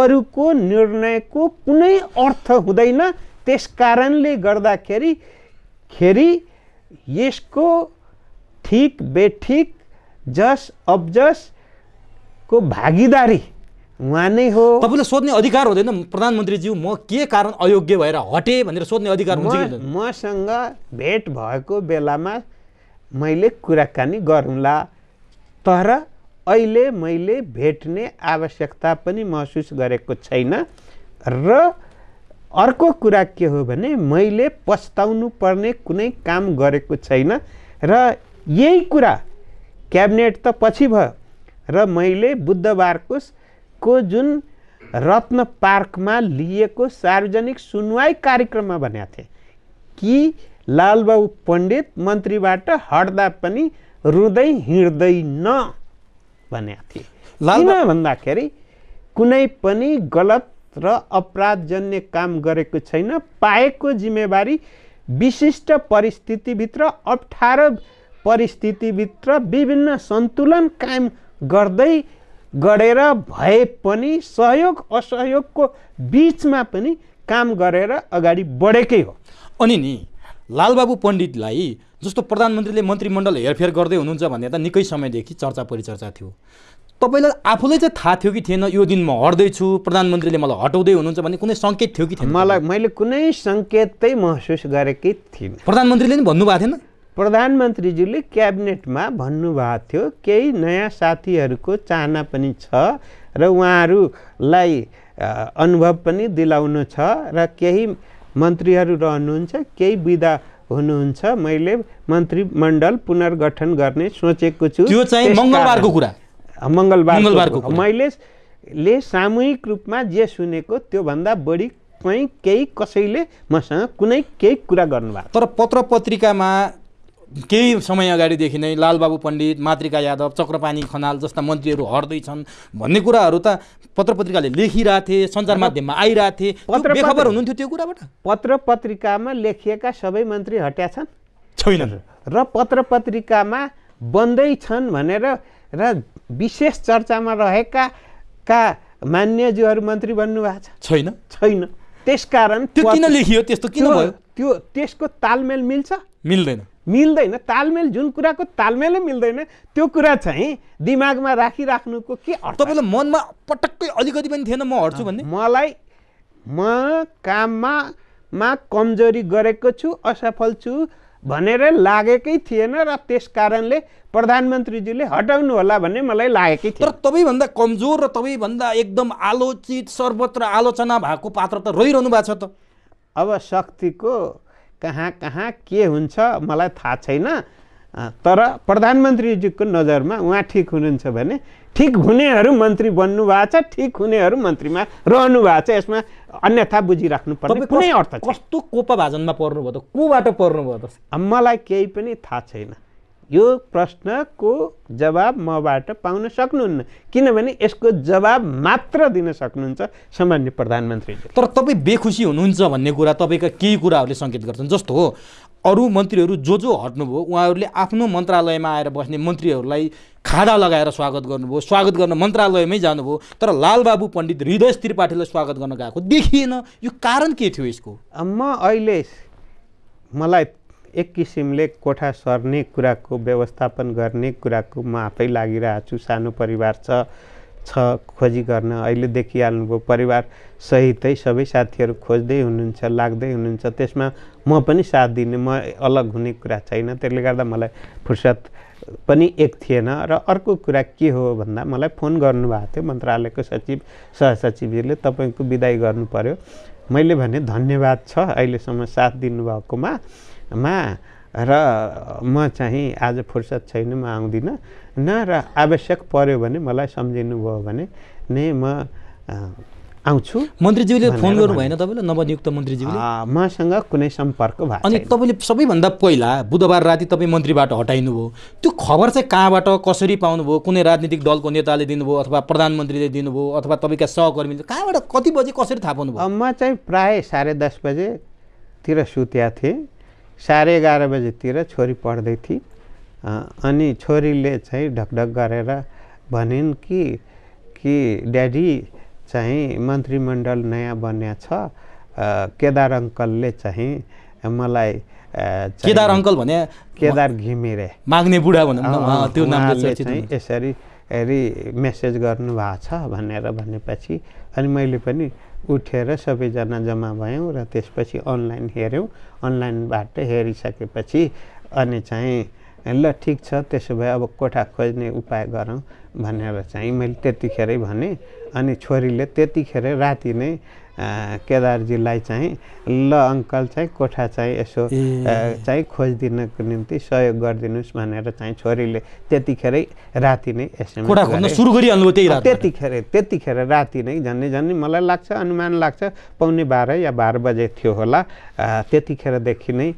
अरूको निर्णयको कुनै अर्थ हुँदैन त्यस कारणले गर्दाखेरि खेरि यसको ठिक बेठिक जस अब्जसको भागीदारी उहाँ नै हो तपाईँले सोध्ने अधिकार हुँदैन प्रधानमन्त्रीज्यू म के कारण अयोग्य भएर हटेँ भनेर सोध्ने अधिकार हुन्छ मसँग भेट भएको बेलामा मैले कुराकानी गरौँला तर अहिले मैले भेट्ने आवश्यकता पनि महसुस गरेको छैन र अर्को कुरा के हो भने मैले पस्ताउनु पर्ने कुनै काम गरेको छैन र यही कुरा क्याबिनेट त पछि भयो र मैले बुधबारको को जुन रत्न पार्कमा लिएको सार्वजनिक सुनवाई कार्यक्रममा भनेका थिए कि लालबाबु पण्डित मन्त्रीबाट हट्दा पनि रुँदै हिँड्दैन भनेका थिए किन भन्दाखेरि कुनै पनि गलत र अपराधजन्य काम गरेको छैन पाएको जिम्मेवारी विशिष्ट परिस्थितिभित्र अप्ठ्यारो परिस्थितिभित्र विभिन्न सन्तुलन कायम गर्दै गरेर भए पनि सहयोग असहयोगको बिचमा पनि काम गरेर अगाडि बढेकै हो अनि नि लालबाबु पण्डितलाई जस्तो प्रधानमन्त्रीले मन्त्रीमण्डल हेरफेर गर्दै हुनुहुन्छ भन्ने त निकै समयदेखि चर्चा परिचर्चा थियो तपाईँलाई आफूलाई चाहिँ थाहा थियो कि थिएन यो दिन म हट्दैछु प्रधानमन्त्रीले मलाई हटाउँदै हुनुहुन्छ भन्ने कुनै सङ्केत थियो कि थिएन मलाई मैले कुनै सङ्केत महसुस गरेकै थिइनँ प्रधानमन्त्रीले नि भन्नुभएको थिएन प्रधानमन्त्रीज्यूले क्याबिनेटमा भन्नुभएको थियो केही नयाँ साथीहरूको चाहना पनि छ र उहाँहरूलाई अनुभव पनि दिलाउनु छ र केही मन्त्रीहरू रहनुहुन्छ केही विधा हुनुहुन्छ मैले मन्त्रीमण्डल पुनर्गठन गर्ने सोचेको छु त्यो चाहिँ मङ्गलबारको कुरा मङ्गलबार मैले ले सामूहिक रूपमा जे सुनेको त्योभन्दा बढी कहीँ केही कसैले मसँग कुनै केही कुरा गर्नुभएको तर पत्र पत्रिकामा केही समय अगाडिदेखि नै लालबाबु पण्डित मातृका यादव चक्रपानी खनाल जस्ता मन्त्रीहरू हट्दैछन् भन्ने कुराहरू त पत्र पत्रिकाले लेखिरहेको थिए सञ्चार माध्यममा आइरहेको थिए बेखबर हुनुहुन्थ्यो त्यो कुराबाट पत्र पत्रिकामा लेखिएका सबै मन्त्री हट्या छन् छैन र पत्र पत्रिकामा बन्दै छन् भनेर र विशेष चर्चामा रहेका का मान्यज्यूहरू मन्त्री बन्नुभएको छ छैन छैन त्यसकारण त्यो किन लेखियो त्यस्तो किन भयो त्यो त्यसको तालमेल मिल्छ मिल्दैन मिल्दैन तालमेल जुन कुराको तालमेलै मिल्दैन त्यो कुरा चाहिँ दिमागमा राखिराख्नुको के अर्थ तपाईँलाई मनमा पटक्कै अलिकति पनि थिएन म हट्छु भन्ने मलाई म काममा मा कमजोरी गरेको छु असफल छु भनेर लागेकै थिएन र त्यस कारणले प्रधानमन्त्रीजीले हटाउनु होला भन्ने मलाई लागेकै थियो तर तपाईँभन्दा कमजोर र तपाईँभन्दा एकदम आलोचित सर्वत्र आलोचना भएको पात्र त रहिरहनु भएको छ त अब शक्तिको कहाँ कहाँ के हुन्छ मलाई थाहा छैन तर प्रधानमन्त्रीजीको नजरमा उहाँ ठिक हुनुहुन्छ भने ठिक हुनेहरू मन्त्री बन्नु भएको छ ठिक हुनेहरू मन्त्रीमा रहनु भएको छ यसमा अन्यथा बुझिराख्नु पर्ने कुनै अर्थ कस्तो कोपा भाजनमा पर्नुभयो त कोबाट पर्नुभयो त मलाई केही पनि थाहा छैन यो प्रश्नको जवाब मबाट पाउन सक्नुहुन्न किनभने यसको जवाब मात्र दिन सक्नुहुन्छ सामान्य प्रधानमन्त्रीले तर तपाईँ बेखुसी हुनुहुन्छ भन्ने कुरा तपाईँका केही कुराहरूले सङ्केत गर्छन् जस्तो हो अरू मन्त्रीहरू जो जो हट्नुभयो उहाँहरूले आफ्नो मन्त्रालयमा आएर बस्ने मन्त्रीहरूलाई खाडा लगाएर स्वागत गर्नुभयो स्वागत गर्न मन्त्रालयमै जानुभयो तर लालबाबु पण्डित हृदय त्रिपाठीलाई स्वागत गर्न गएको देखिएन यो कारण के थियो यसको म अहिले मलाई एक किसिमले कोठा सर्ने कुराको व्यवस्थापन गर्ने कुराको म आफै लागिरहेको छु सानो परिवार छ छ खोजी गर्न अहिले देखिहाल्नुभयो परिवार सहितै सबै साथीहरू खोज्दै हुनुहुन्छ लाग्दै हुनुहुन्छ त्यसमा म पनि साथ दिने म अलग हुने कुरा छैन त्यसले गर्दा मलाई फुर्सद पनि एक थिएन र अर्को कुरा के हो भन्दा मलाई फोन गर्नुभएको थियो मन्त्रालयको सचिव सहसचिवजीले तपाईँको विदाई गर्नु पऱ्यो मैले भने धन्यवाद छ अहिलेसम्म साथ दिनुभएकोमा मा र म चाहिँ आज फुर्सद छैन म आउँदिनँ न र आवश्यक पर्यो भने मलाई सम्झिनु भयो भने नै म आउँछु मन्त्रीज्यूले फोन गर्नु भएन तपाईँले नवनियुक्त मन्त्रीज्यूले मसँग कुनै सम्पर्क भयो अनि तपाईँले सबैभन्दा पहिला बुधबार राति तपाईँ मन्त्रीबाट हटाइनुभयो त्यो खबर चाहिँ कहाँबाट कसरी पाउनुभयो कुनै राजनीतिक दलको नेताले दिनुभयो अथवा प्रधानमन्त्रीले दिनुभयो अथवा तपाईँका सहकर्मीले कहाँबाट कति बजे कसरी थाहा पाउनुभयो म चाहिँ प्रायः साढे दस बजेतिर सुत्या थिएँ साढे एघार बजीतिर छोरी पढ्दै थिए अनि छोरीले चाहिँ ढकढक गरेर भनिन् कि कि ड्याडी चाहिँ मन्त्रीमण्डल नयाँ बन्या छ केदार अङ्कलले चाहिँ मलाई केदार अङ्कल भने केदार घिमिरे माग्ने बुढा भनौँ न त्यो नामले चाहिँ यसरी अरे मेसेज गर्नुभएको छ भनेर भनेपछि अनि मैले पनि उठेर सबैजना जम्मा भयौँ र त्यसपछि अनलाइन हेऱ्यौँ अनलाइनबाट हेरिसकेपछि अनि चाहिँ ल ठिक छ त्यसो भए अब कोठा खोज्ने उपाय गरौँ भनेर चाहिँ मैले त्यतिखेरै भनेँ अनि छोरीले त्यतिखेरै राति नै केदारजीलाई चाहिँ ल अङ्कल चाहिँ कोठा चाहिँ यसो चाहिँ खोजिदिनको निम्ति सहयोग गरिदिनुहोस् भनेर चाहिँ छोरीले त्यतिखेरै राति नै एसएमएस त्यतिखेर त्यतिखेर राति नै झन् झन् मलाई लाग्छ अनुमान लाग्छ पाउने बाह्र या बाह्र बजे थियो होला त्यतिखेरदेखि नै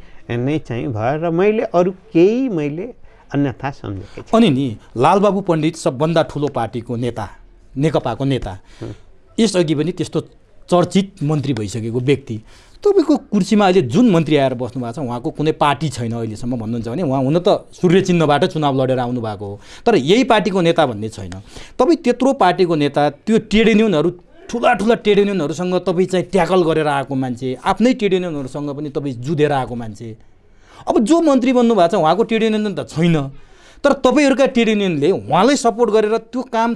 नै चाहिँ भयो र मैले अरू केही मैले अन्यथा सम्झेँ अनि नि लालबाबु पण्डित सबभन्दा ठुलो पार्टीको नेता नेकपाको नेता यसअघि पनि त्यस्तो चर्चित मन्त्री भइसकेको व्यक्ति तपाईँको कुर्सीमा अहिले जुन मन्त्री आएर बस्नु भएको छ उहाँको कुनै पार्टी छैन अहिलेसम्म भन्नुहुन्छ भने उहाँ हुन त सूर्य चिन्हबाट चुनाव लडेर आउनु भएको हो तर यही पार्टीको नेता भन्ने छैन तपाईँ त्यत्रो पार्टीको नेता त्यो ट्रेड युनियनहरू ठुला ठुला ट्रेड युनियनहरूसँग तपाईँ चाहिँ ट्याकल गरेर आएको मान्छे आफ्नै ट्रेड युनियनहरूसँग पनि तपाईँ जुधेर आएको मान्छे अब जो मन्त्री बन्नुभएको छ उहाँको ट्रेड युनियन त छैन तर तपाईँहरूका ट्रेड युनियनले उहाँलाई सपोर्ट गरेर त्यो काम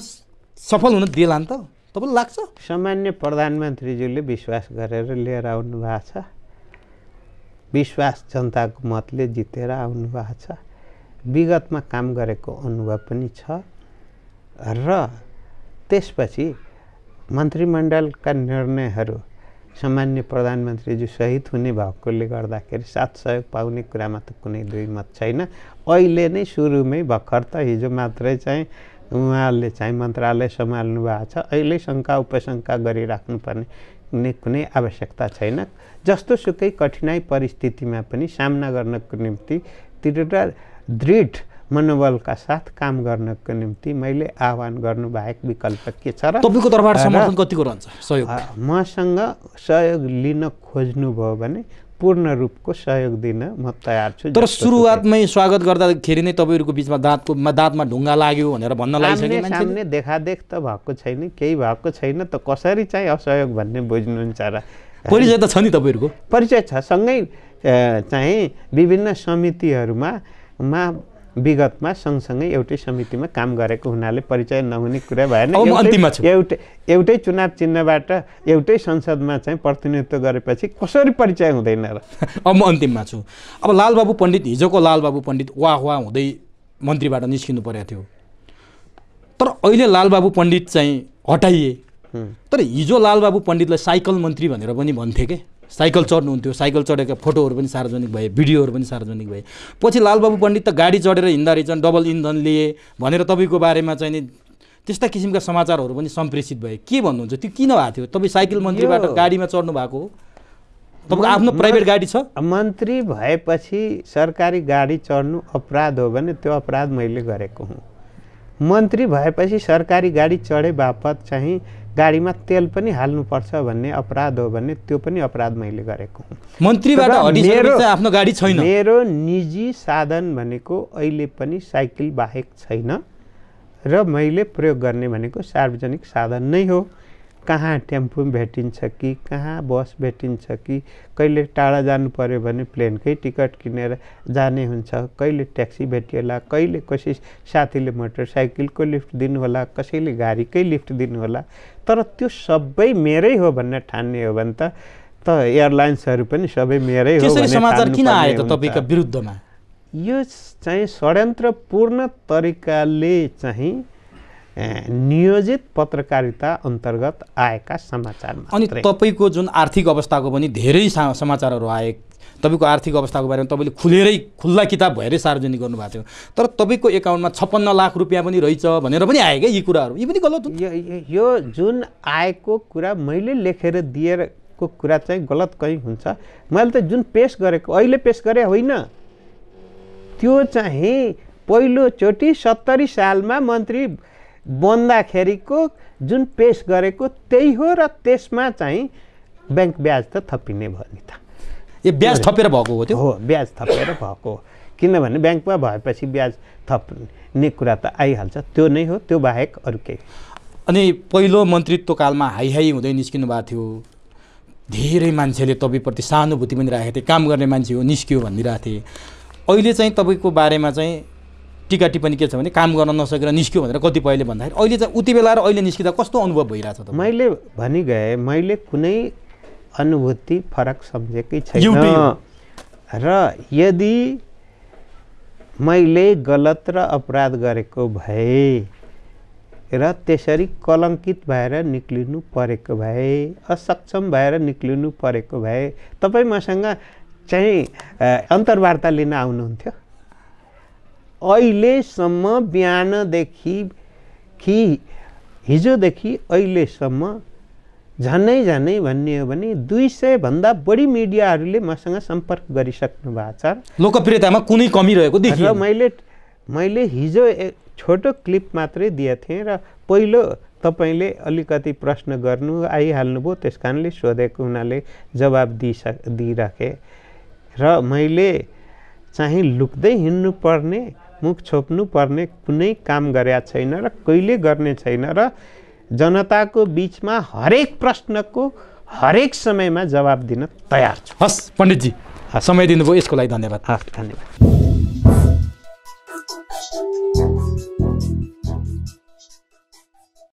सफल हुन दिएला नि त तपाईँलाई लाग्छ सामान्य प्रधानमन्त्रीज्यूले विश्वास गरेर लिएर आउनु भएको छ विश्वास जनताको मतले जितेर आउनु भएको छ विगतमा काम गरेको अनुभव पनि छ र त्यसपछि मन्त्रीमण्डलका निर्णयहरू सामान्य प्रधानमन्त्रीज्यू सहित हुने भएकोले गर्दाखेरि साथ सहयोग पाउने कुरामा त कुनै दुई मत छैन अहिले नै सुरुमै भर्खर त हिजो मात्रै चाहिँ उहाँहरूले चाहिँ मन्त्रालय सम्हाल्नु भएको छ अहिले शङ्का उपशङ्का गरिराख्नुपर्ने पर्ने कुनै आवश्यकता छैन जस्तो सुकै कठिनाई परिस्थितिमा पनि सामना गर्नको निम्ति दृढ दृढ मनोबलका साथ काम गर्नको निम्ति मैले आह्वान गर्नुबाहेक विकल्प के छ र तपाईँको दरबार समर्थन कतिको रहन्छ सहयोग मसँग सहयोग लिन खोज्नुभयो भने पूर्ण रूपको सहयोग दिन म तयार छु तर सुरुवातमै स्वागत गर्दाखेरि नै तपाईँहरूको बिचमा दाँतको दाँतमा ढुङ्गा लाग्यो भनेर भन्न लागिसक्यो देखादेख त भएको छैन केही भएको छैन त कसरी चाहिँ असहयोग भन्ने बुझ्नुहुन्छ र परिचय त छ नि तपाईँहरूको परिचय छ सँगै चाहिँ विभिन्न समितिहरूमा मा विगतमा सँगसँगै एउटै समितिमा काम गरेको हुनाले परिचय नहुने कुरा भएन एउटै एउटै चुनाव चिन्हबाट एउटै संसदमा चाहिँ प्रतिनिधित्व गरेपछि कसरी परिचय हुँदैन र अब म अन्तिममा छु अब लालबाबु पण्डित हिजोको लालबाबु पण्डित वाह वाह हुँदै मन्त्रीबाट निस्किनु परेको थियो तर अहिले लालबाबु पण्डित चाहिँ हटाइए तर हिजो लालबाबु पण्डितलाई साइकल मन्त्री भनेर पनि भन्थे के साइकल चढ्नुहुन्थ्यो साइकल चढेका फोटोहरू पनि सार्वजनिक भए भिडियोहरू पनि सार्वजनिक भए पछि लालबाबु पण्डित त गाडी चढेर हिँड्दा रहेछ डबल इन्धन लिए भनेर तपाईँको बारेमा चाहिँ नि त्यस्ता किसिमका समाचारहरू पनि सम्प्रेषित भए के भन्नुहुन्छ त्यो किन भएको थियो तपाईँ साइकल मन्त्रीबाट गाडीमा चढ्नु भएको हो तपाईँको आफ्नो प्राइभेट गाडी छ मन्त्री भएपछि सरकारी गाडी चढ्नु अपराध हो भने त्यो अपराध मैले गरेको हुँ मन्त्री भएपछि सरकारी गाडी चढे बापत चाहिँ गाडीमा तेल पनि हाल्नुपर्छ भन्ने अपराध हो भने त्यो पनि अपराध मैले गरेको मन्त्रीबाट आफ्नो गाडी छैन मेरो निजी साधन भनेको अहिले पनि साइकल बाहेक छैन र मैले प्रयोग गर्ने भनेको सार्वजनिक साधन नै हो कहाँ टेम्पो भेटिन्छ कि कहाँ बस भेटिन्छ कि कहिले टाढा जानु पऱ्यो भने प्लेनकै टिकट किनेर जाने हुन्छ कहिले ट्याक्सी भेटिएला कहिले कसै साथीले मोटरसाइकलको लिफ्ट दिनुहोला कसैले गाडीकै लिफ्ट दिनुहोला तर त्यो सबै मेरै हो भन्ने ठान्ने हो भने त त एयरलाइन्सहरू पनि सबै मेरै हो समाचार किन आयो त तपाईँका विरुद्धमा यो चाहिँ षड्यन्त्रपूर्ण तरिकाले चाहिँ नियोजित पत्रकारिता अन्तर्गत आएका समाचार अनि तपाईँको जुन आर्थिक अवस्थाको पनि धेरै समाचारहरू आए तपाईँको आर्थिक अवस्थाको बारेमा तपाईँले खुलेरै खुल्ला किताब भएरै सार्वजनिक गर्नुभएको थियो तर तपाईँको एकाउन्टमा छप्पन्न लाख रुपियाँ पनि रहेछ भनेर पनि आयो क्या यी कुराहरू यी पनि गलत यो, यो जुन आएको कुरा मैले लेखेर दिएको कुरा चाहिँ गलत कहीँ हुन्छ मैले त जुन पेस गरेको अहिले पेस गरे होइन त्यो चाहिँ पहिलोचोटि सत्तरी सालमा मन्त्री बन्दाखेरिको जुन पेस गरेको त्यही हो र त्यसमा चाहिँ ब्याङ्क ब्याज त थपिने भयो नि त ए ब्याज थपेर भएको हो त्यो हो ब्याज थपेर भएको हो किनभने ब्याङ्कमा भएपछि ब्याज थप्ने कुरा त आइहाल्छ त्यो नै हो त्यो बाहेक अरू केही अनि पहिलो कालमा हाई हाई हुँदै निस्किनु भएको थियो धेरै मान्छेले तपाईँप्रति सहानुभूति पनि राखेको थिए काम गर्ने मान्छे हो निस्कियो भनिदिरहेको थिएँ अहिले चाहिँ तपाईँको बारेमा चाहिँ टिका टिप्पणी के छ भने काम गर्न नसकेर निस्क्यो भनेर कतिपयले भन्दाखेरि अहिले चाहिँ उति बेला र अहिले निस्किँदा कस्तो अनुभव छ त मैले भनि गएँ मैले कुनै अनुभूति फरक सम्झेकै छैन र यदि मैले गलत र अपराध गरेको भए र त्यसरी कलङ्कित भएर निक्लिनु परेको भए असक्षम भएर निक्लिनु परेको भए तपाईँ मसँग चाहिँ अन्तर्वार्ता लिन आउनुहुन्थ्यो अहिलेसम्म बिहानदेखि कि हिजोदेखि अहिलेसम्म झनै झनै भन्ने हो भने दुई सयभन्दा बढी मिडियाहरूले मसँग सम्पर्क गरिसक्नु भएको छ लोकप्रियतामा कुनै कमी रहेको देखि मैले मैले हिजो एक छोटो क्लिप मात्रै दिएको थिएँ र पहिलो तपाईँले अलिकति प्रश्न गर्नु आइहाल्नुभयो त्यस कारणले सोधेको हुनाले जवाब दिइसक दिइराखेँ र मैले चाहिँ लुक्दै पर्ने मुख पर्ने कुनै काम गरेका छैन र कहिले गर्ने छैन र जनताको बिचमा हरेक प्रश्नको हरेक समयमा जवाब दिन तयार छु हस् पण्डितजी समय दिनुभयो यसको लागि धन्यवाद हस् धन्यवाद